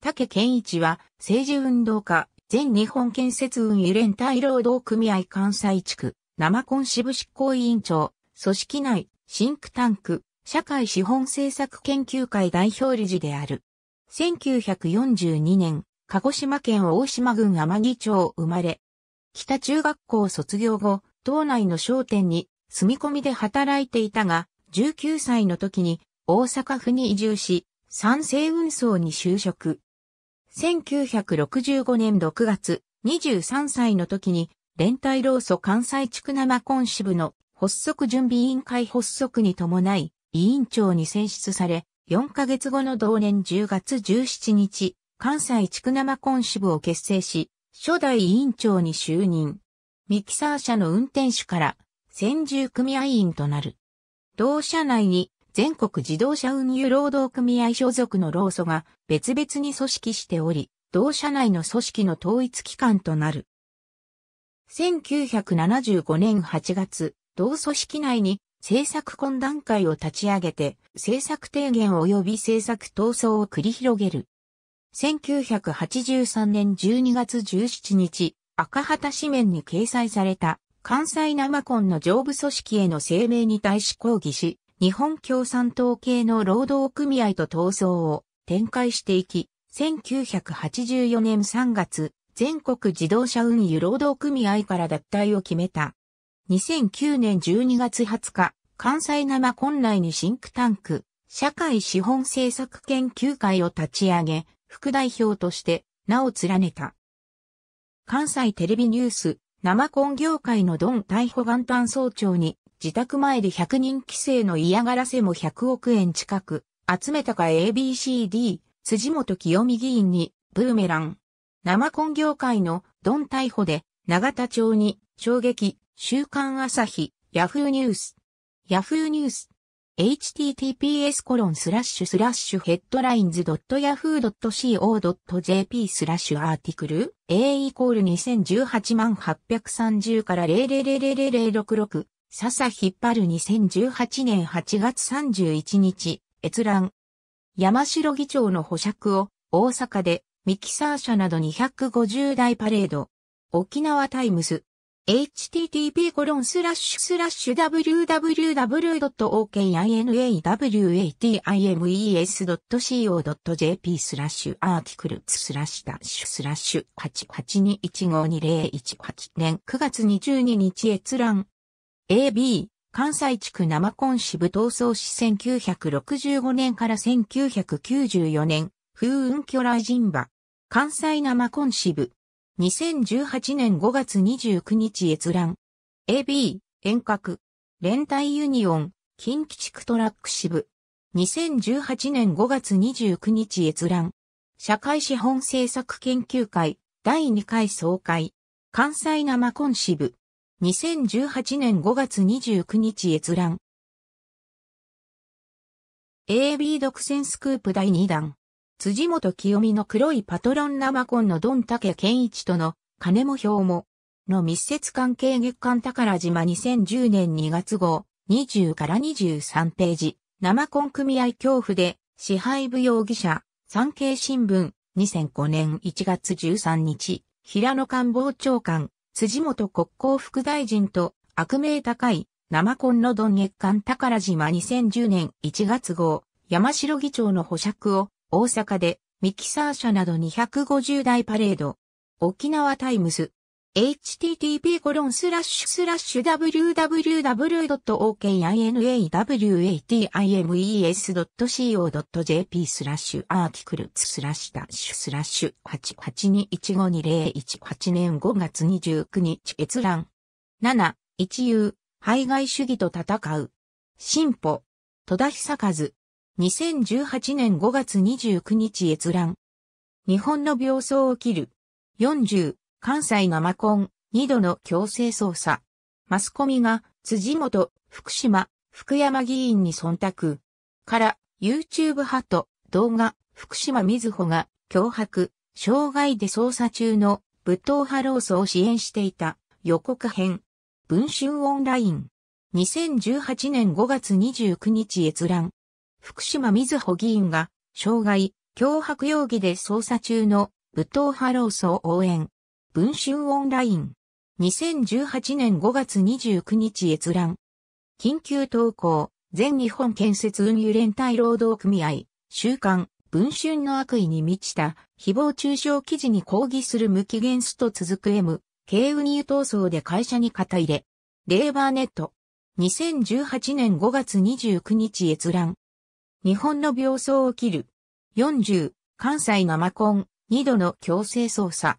竹健一は政治運動家、全日本建設運輸連帯労働組合関西地区、生コン支部執行委員長、組織内、シンクタンク、社会資本政策研究会代表理事である。1942年、鹿児島県大島郡天城町生まれ。北中学校卒業後、島内の商店に住み込みで働いていたが、19歳の時に大阪府に移住し、三成運送に就職。1965年6月、23歳の時に、連帯労組関西地区生ン支部の発足準備委員会発足に伴い、委員長に選出され、4ヶ月後の同年10月17日、関西地区生ン支部を結成し、初代委員長に就任。ミキサー車の運転手から、専従組合員となる。同社内に全国自動車運輸労働組合所属の労組が別々に組織しており、同社内の組織の統一機関となる。1975年8月、同組織内に政策懇談会を立ち上げて、政策提言及び政策闘争を繰り広げる。1983年12月17日、赤旗紙面に掲載された関西生コンの上部組織への声明に対し抗議し、日本共産党系の労働組合と闘争を展開していき、1984年3月、全国自動車運輸労働組合から脱退を決めた。2009年12月20日、関西生混来にシンクタンク、社会資本政策研究会を立ち上げ、副代表として名を連ねた。関西テレビニュース、生コン業界のドン逮捕元旦総長に自宅前で100人規制の嫌がらせも100億円近く、集めたか ABCD、辻元清美議員に、ブーメラン。生根業界のドン逮捕で、永田町に、衝撃、週刊朝日、ヤフーニュース。ヤフーニュース。https コロンスラッシュスラッシュヘッドラインズ .yahoo.co.jp スラッシュアーティクル A イコール2018万830から000066笹引っ張る2018年8月31日、閲覧。山城議長の保釈を大阪でミキサー車など250台パレード。沖縄タイムズ。h t t p w w w o k i n a w a t i m e s c o j p スラッシュアーティクルスラッシュダッシュスラッシュ88215201 8年9月22日閲覧 AB、関西地区生コン支部闘争史1965年から1994年、風雲巨来人馬。関西生コン支部。2018年5月29日閲覧。AB、遠隔。連帯ユニオン、近畿地区トラック支部。2018年5月29日閲覧。社会資本政策研究会、第2回総会。関西生コン支部。2018年5月29日閲覧。AB 独占スクープ第2弾。辻元清美の黒いパトロン生コンのドン竹健一との金も表もの密接関係月間宝島2010年2月号20から23ページ生コン組合恐怖で支配部容疑者産経新聞2005年1月13日平野官房長官辻元国交副大臣と悪名高い生コンロドン月間宝島2010年1月号山城議長の保釈を大阪でミキサー車など250台パレード沖縄タイムズ http://www.okinawatimes.co.jp スラッシュアーキクルツスラッシュダッシュスラッシュ8821522018年5月29日閲覧7一遊排外主義と戦う進歩戸田久和2018年5月29日閲覧日本の病巣を切る40関西生コン、二度の強制捜査。マスコミが、辻元、福島、福山議員に忖度。から、YouTube 派と、動画、福島瑞穂が、脅迫、障害で捜査中の、武闘派労組を支援していた、予告編。文春オンライン。2018年5月29日閲覧。福島瑞穂議員が、障害、脅迫容疑で捜査中の、武闘派労組応援。文春オンライン。2018年5月29日閲覧。緊急投稿、全日本建設運輸連帯労働組合、週刊、文春の悪意に満ちた、誹謗中傷記事に抗議する無期限スと続く M、軽運輸闘争で会社に肩入れ。レーバーネット。2018年5月29日閲覧。日本の病巣を切る。40、関西生コン、2度の強制捜査。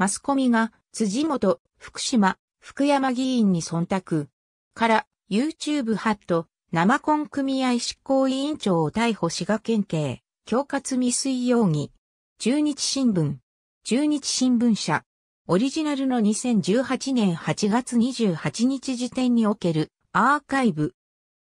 マスコミが、辻元、福島、福山議員に忖度。から、YouTube ハット、生コン組合執行委員長を逮捕滋賀県警、恐喝未遂容疑。中日新聞。中日新聞社。オリジナルの2018年8月28日時点におけるアーカイブ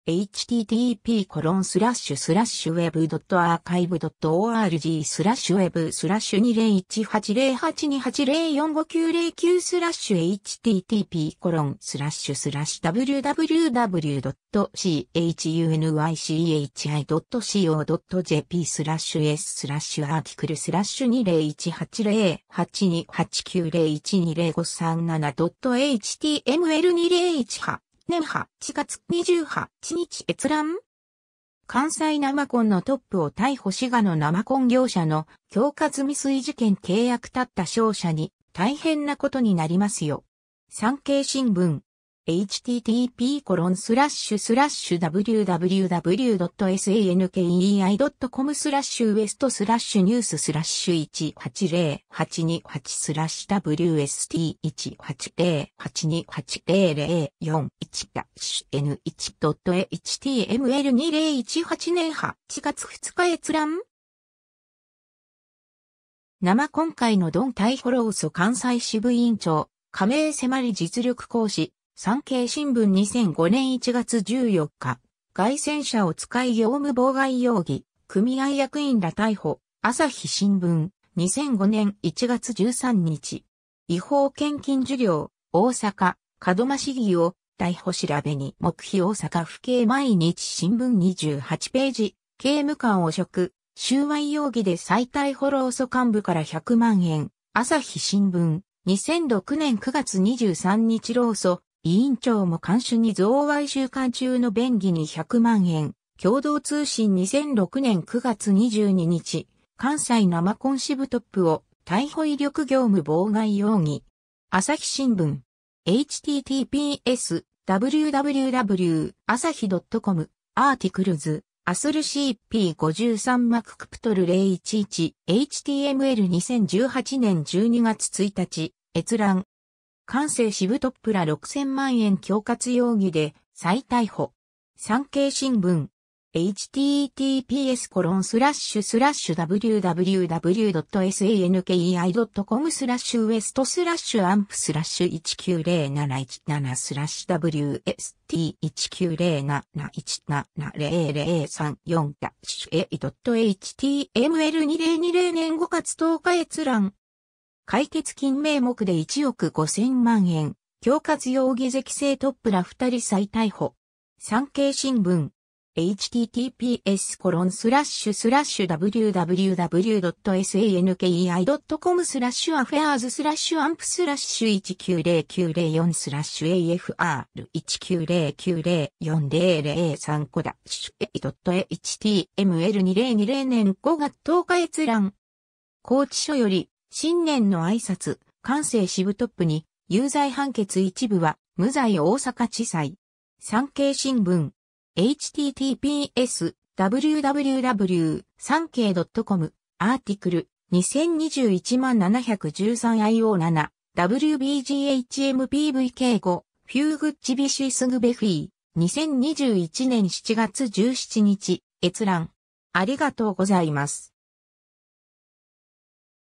http コロンスラッシュスラッシュウェブドットアーカイブドット org スラッシュウェブスラッシュ20180828045909スラッシュ http コロンスラッシュスラッシュ www.chunychi.co.jp スラッシュ s スラッシュアーティクルスラッシュ 2018082890120537.html2018 年8月28日閲覧関西生コンのトップを逮捕滋賀の生コン業者の強化済み水事件契約立った商社に大変なことになりますよ。産経新聞 http://www.sankei.com スラッシュウエストスラッシュニューススラッシュ180828スラッシュ WST180828004 ダッ N1.html2018 年8月2日閲覧生今回のドン対フォローソ関西支部委員長加盟迫り実力行使産経新聞2005年1月14日、外戦車を使い業務妨害容疑、組合役員ら逮捕、朝日新聞、2005年1月13日、違法献金受領、大阪、門間市議を逮捕調べに目標大阪府警毎日新聞28ページ、刑務官汚職、収賄容疑で再逮捕労組幹部から100万円、朝日新聞、2006年9月23日労組、委員長も監視に贈賄週間中の便宜に100万円。共同通信2006年9月22日、関西生コン支部トップを逮捕威力業務妨害容疑。朝日新聞。https www 朝日 .com アーティクルズアスル CP53 マククプトル 011HTML2018 年12月1日閲覧関西支部トップら6000万円恐喝容疑で再逮捕。産経新聞 https コロンスラッシュスラッシュ www.sankei.com スラッシュウエストスラッシュアンプスラッシュ19077スラッシュ WST19077170034-a.html2 0 2年5月10日閲覧解決金名目で1億5千万円、恐喝容疑席生トップら2人再逮捕。産経新聞 https コロンスラッシュスラッシュ www.sankei.com スラッシュアフェアーズスラッシュアンプスラッシュ190904スラッシュ AFR1909040030 コダッシュ .html2020 年5月10日閲覧。高知所より新年の挨拶、関西支部トップに、有罪判決一部は、無罪大阪地裁。産経新聞。https www 産経 .com アーティクル 2021-713IO7 WBGHMPVK5 フューグッチビシスグベフィー2021年7月17日閲覧ありがとうございます。